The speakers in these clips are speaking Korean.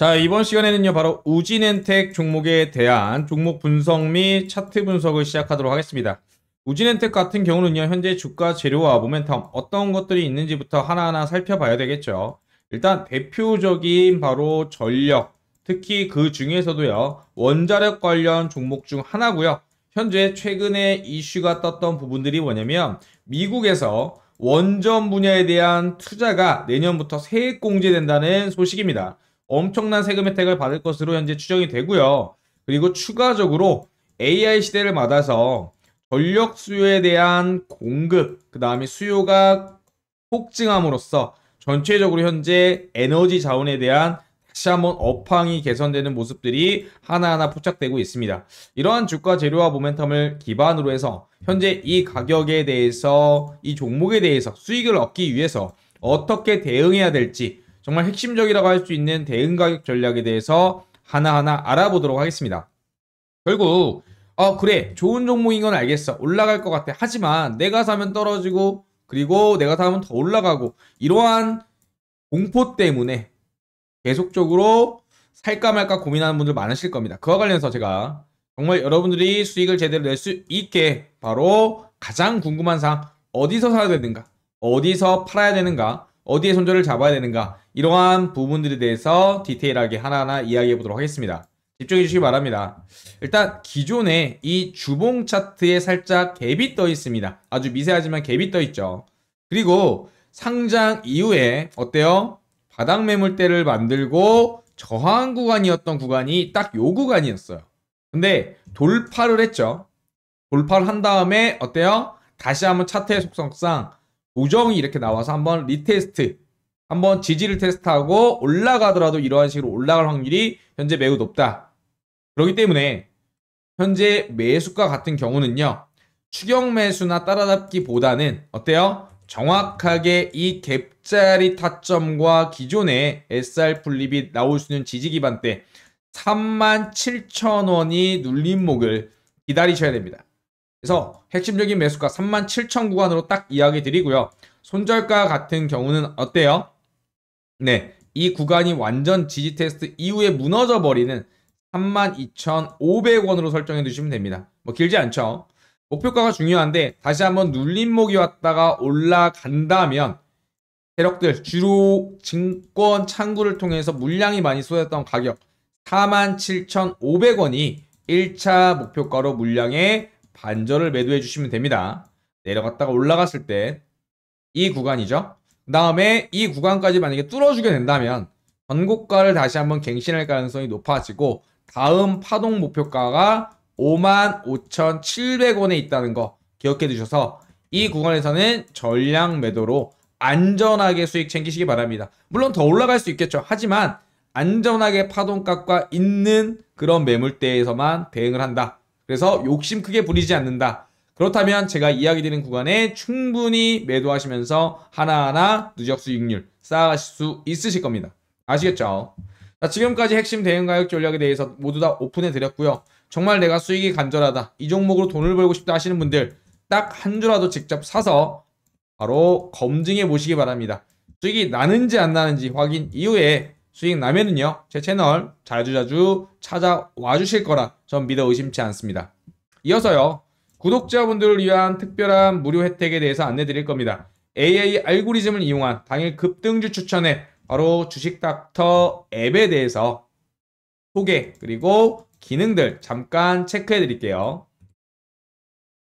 자, 이번 시간에는요, 바로 우진엔텍 종목에 대한 종목 분석 및 차트 분석을 시작하도록 하겠습니다. 우진엔텍 같은 경우는요, 현재 주가 재료와 모멘텀, 어떤 것들이 있는지부터 하나하나 살펴봐야 되겠죠. 일단 대표적인 바로 전력, 특히 그 중에서도요, 원자력 관련 종목 중 하나고요. 현재 최근에 이슈가 떴던 부분들이 뭐냐면, 미국에서 원전 분야에 대한 투자가 내년부터 세액 공제된다는 소식입니다. 엄청난 세금 혜택을 받을 것으로 현재 추정이 되고요. 그리고 추가적으로 AI 시대를 맞아서 전력 수요에 대한 공급, 그 다음에 수요가 폭증함으로써 전체적으로 현재 에너지 자원에 대한 다시 한번 업황이 개선되는 모습들이 하나하나 포착되고 있습니다. 이러한 주가 재료와 모멘텀을 기반으로 해서 현재 이 가격에 대해서 이 종목에 대해서 수익을 얻기 위해서 어떻게 대응해야 될지 정말 핵심적이라고 할 수 있는 대응 가격 전략에 대해서 하나하나 알아보도록 하겠습니다. 결국 어 그래 좋은 종목인 건 알겠어 올라갈 것 같아 하지만 내가 사면 떨어지고 그리고 내가 사면 더 올라가고 이러한 공포 때문에 계속적으로 살까 말까 고민하는 분들 많으실 겁니다. 그와 관련해서 제가 정말 여러분들이 수익을 제대로 낼 수 있게 바로 가장 궁금한 사항 어디서 사야 되는가 어디서 팔아야 되는가 어디에 손절을 잡아야 되는가 이러한 부분들에 대해서 디테일하게 하나하나 이야기해 보도록 하겠습니다. 집중해 주시기 바랍니다. 일단 기존에 이 주봉 차트에 살짝 갭이 떠 있습니다. 아주 미세하지만 갭이 떠 있죠. 그리고 상장 이후에 어때요? 바닥 매물대를 만들고 저항 구간이었던 구간이 딱 요 구간이었어요. 근데 돌파를 했죠. 돌파를 한 다음에 어때요? 다시 한번 차트의 속성상 우정이 이렇게 나와서 한번 리테스트 한번 지지를 테스트하고 올라가더라도 이러한 식으로 올라갈 확률이 현재 매우 높다. 그렇기 때문에 현재 매수가 같은 경우는요. 추경 매수나 따라잡기보다는 어때요? 정확하게 이 갭자리 타점과 기존의 SR 풀립이 나올 수 있는 지지 기반대 37,000원이 눌림목을 기다리셔야 됩니다. 그래서 핵심적인 매수가 37,000 구간으로 딱 이야기 드리고요. 손절가 같은 경우는 어때요? 네, 이 구간이 완전 지지 테스트 이후에 무너져 버리는 32,500원으로 설정해 두시면 됩니다. 뭐 길지 않죠? 목표가가 중요한데 다시 한번 눌림목이 왔다가 올라간다면 세력들 주로 증권 창구를 통해서 물량이 많이 쏟았던 가격 47,500원이 1차 목표가로 물량에 반절을 매도해 주시면 됩니다. 내려갔다가 올라갔을 때 이 구간이죠. 그 다음에 이 구간까지 만약에 뚫어주게 된다면 전고가를 다시 한번 갱신할 가능성이 높아지고 다음 파동 목표가가 55,700원에 있다는 거 기억해 두셔서 이 구간에서는 전량 매도로 안전하게 수익 챙기시기 바랍니다. 물론 더 올라갈 수 있겠죠. 하지만 안전하게 파동값과 있는 그런 매물대에서만 대응을 한다. 그래서 욕심 크게 부리지 않는다. 그렇다면 제가 이야기되는 구간에 충분히 매도하시면서 하나하나 누적 수익률 쌓아가실 수 있으실 겁니다. 아시겠죠? 자, 지금까지 핵심 대응 가격 전략에 대해서 모두 다 오픈해 드렸고요. 정말 내가 수익이 간절하다. 이 종목으로 돈을 벌고 싶다 하시는 분들 딱 한 주라도 직접 사서 바로 검증해 보시기 바랍니다. 수익이 나는지 안 나는지 확인 이후에 수익 나면은요 제 채널 자주자주 찾아와 주실 거라 전 믿어 의심치 않습니다. 이어서요 구독자분들을 위한 특별한 무료 혜택에 대해서 안내 드릴 겁니다. AI 알고리즘을 이용한 당일 급등주 추천에 바로 주식닥터 앱에 대해서 소개 그리고 기능들 잠깐 체크해 드릴게요.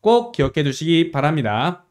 꼭 기억해 두시기 바랍니다.